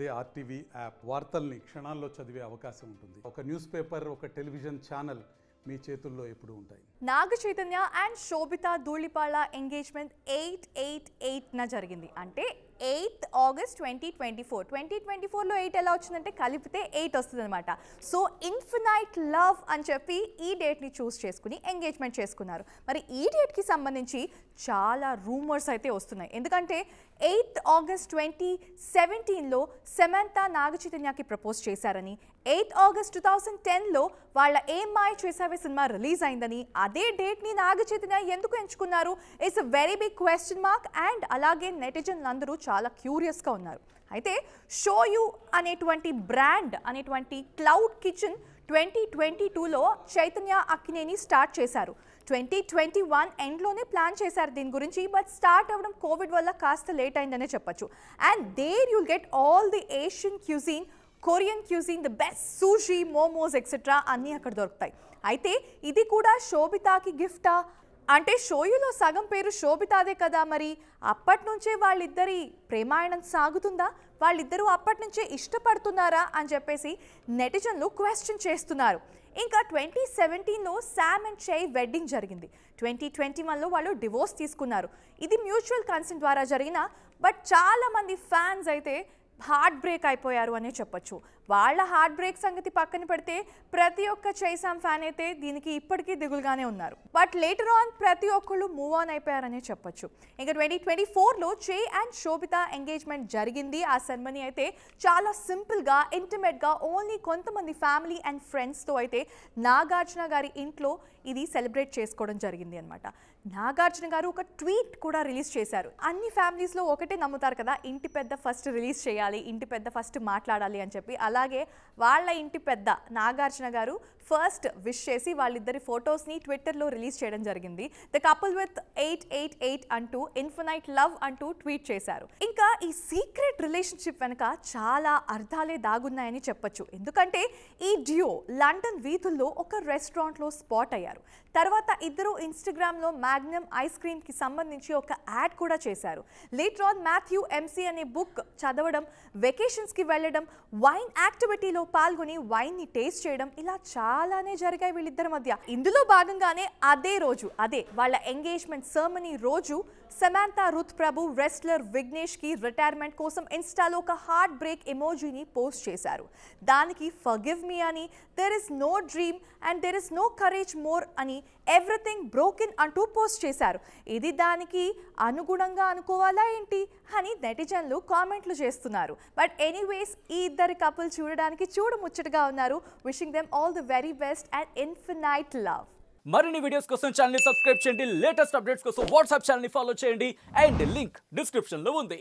అదే RTV app వార్తల్ని క్షణాల్లో చదివే అవకాశం ఉంటుంది ఒక న్యూస్ పేపర్ ఒక టెలివిజన్ ఛానల్ మీ చేతుల్లో ఎప్పుడు ఉంటాయి Naga Chaitanya and Sobhita Dhulipala engagement eight eight న జరిగింది అంటే eighth August twenty twenty four twenty twenty ఫోర్లో ఎయిట్ ఎలా వచ్చిందంటే కలిపితే ఎయిట్ వస్తుంది అనమాట సో ఇన్ఫినైట్ లవ్ అని చెప్పి ఈ డేట్ని చూస్ చేసుకుని ఎంగేజ్మెంట్ చేసుకున్నారు మరి ఈ డేట్కి సంబంధించి చాలా రూమర్స్ అయితే వస్తున్నాయి ఎందుకంటే ఎయిత్ ఆగస్ట్ ట్వంటీ సెవెంటీన్లో సెమంత నాగచైతన్యకి ప్రపోజ్ చేశారని ఎయిత్ ఆగస్ట్ టూ థౌజండ్ టెన్లో వాళ్ళ ఏం మాయ చేసావే సినిమా రిలీజ్ అయిందని అదే డేట్ని నాగచైతన్య ఎందుకు ఎంచుకున్నారు it's a very big question mark and అలాగే నెటిజన్లు అందరూ చాలా క్యూరియస్గా ఉన్నారు అయితే యూ అనేటువంటి బ్రాండ్ అనేటువంటి క్లౌడ్ కిచెన్ ట్వంటీ ట్వంటీ టూలో చైతన్య అక్కినేని స్టార్ట్ చేశారు ట్వంటీ ట్వంటీ వన్ ఎండ్లోనే ప్లాన్ చేశారు దీని గురించి బట్ స్టార్ట్ అవ్వడం కోవిడ్ వల్ల కాస్త లేట్ అయిందనే చెప్పొచ్చు and there you'll get all the Asian cuisine Korean cuisine the best sushi momos etcetera అన్నీ అక్కడ దొరుకుతాయి అయితే ఇది కూడా శోభితాకి గిఫ్టా అంటే షోయులో సగం పేరు శోభితాదే కదా మరి అప్పటి నుంచే వాళ్ళిద్దరి ప్రేమాయణం సాగుతుందా వాళ్ళిద్దరూ అప్పటి నుంచే ఇష్టపడుతున్నారా అని చెప్పేసి నెటిజన్లు క్వశ్చన్ చేస్తున్నారు ఇంకా ట్వంటీ సెవెంటీన్లో శామ్ అండ్ షై వెడ్డింగ్ జరిగింది ట్వంటీ ట్వంటీ వన్లో వాళ్ళు డివోర్స్ తీసుకున్నారు ఇది మ్యూచువల్ కన్సెంట్ ద్వారా జరిగిన బట్ చాలామంది ఫ్యాన్స్ అయితే హార్ట్ బ్రేక్ అయిపోయారు అనే చెప్పొచ్చు వాళ్ళ హార్ట్ బ్రేక్ సంగతి పక్కన పెడితే ప్రతి ఒక్క చైసామ్ ఫ్యాన్ అయితే దీనికి ఇప్పటికీ దిగులుగానే ఉన్నారు బట్ లేటర్ ఆన్ ప్రతి ఒక్కళ్ళు మూవ్ ఆన్ అయిపోయారనే చెప్పొచ్చు ఇంకా ట్వంటీ ట్వంటీ ఫోర్లో చే అండ్ శోభిత ఎంగేజ్మెంట్ జరిగింది ఆ సెరమనీ అయితే చాలా సింపుల్గా ఇంటిమేట్గా ఓన్లీ కొంతమంది ఫ్యామిలీ అండ్ ఫ్రెండ్స్తో అయితే నాగార్జున గారి ఇంట్లో ఇది సెలబ్రేట్ చేసుకోవడం జరిగింది అనమాట నాగార్జున గారు ఒక ట్వీట్ కూడా రిలీజ్ చేశారు అన్ని ఫ్యామిలీస్లో ఒకటే నమ్ముతారు కదా ఇంటి పెద్ద ఫస్ట్ రిలీజ్ చేయాలి ఇంటి పెద్ద ఫస్ట్ మాట్లాడాలి అని చెప్పి అలాగే వాళ్ళ ఇంటి పెద్ద నాగార్జున గారు ఫస్ట్ విష్ చేసి వాళ్ళిద్దరి ఫొటోస్ని ట్విట్టర్లో రిలీజ్ చేయడం జరిగింది the couple with eight eight eight అంటూ ఇన్ఫినైట్ లవ్ అంటూ ట్వీట్ చేశారు ఇంకా ఈ సీక్రెట్ రిలేషన్షిప్ వెనుక చాలా అర్థాలే దాగున్నాయని చెప్పొచ్చు ఎందుకంటే ఈ డ్యూ లండన్ వీధుల్లో ఒక రెస్టారెంట్లో స్పాట్ అయ్యారు తర్వాత ఇద్దరు ఇన్స్టాగ్రామ్లో మ్యా మ్యాగ్నమ్ ఐస్ క్రీమ్కి సంబంధించి ఒక యాడ్ కూడా చేశారు లీటర్ ఆన్ మాథ్యూ ఎంసీ అనే బుక్ చదవడం వెకేషన్స్కి వెళ్ళడం వైన్ యాక్టివిటీలో పాల్గొని వైన్ని టేస్ట్ చేయడం ఇలా చాలానే జరిగాయి వీళ్ళిద్దరి మధ్య ఇందులో భాగంగానే అదే రోజు అదే వాళ్ళ ఎంగేజ్మెంట్ సెర్మనీ రోజు సమాంతా రుత్ ప్రభు రెస్లర్ విఘ్నేష్కి రిటైర్మెంట్ కోసం ఇన్స్టాలో ఒక హార్ట్ బ్రేక్ ఎమోజీని పోస్ట్ చేశారు దానికి ఫగివ్ మీ అని there is no dream and there is no courage more అని ఎవ్రీథింగ్ బ్రోకెన్ అంటూ పోస్ట్ చేశారు ఇది దానికి అనుగుణంగా అనుకోవాలా ఏంటి అని నెటిజన్లు కామెంట్లు చేస్తున్నారు బట్ ఎనీవేస్ ఈ ఇద్దరు కపుల్ చూడడానికి చూడు ముచ్చటగా ఉన్నారు wishing them all the very best and infinite love మరిన్ని వీడియోస్ కోసం ఛానల్ సబ్స్క్రైబ్ చేయండి లేటెస్ట్ అప్డేట్స్ కోసం వాట్సాప్ ఛానల్ ఫాలో చేయండి అండ్ లింక్ డిస్క్రిప్షన్లో ఉంది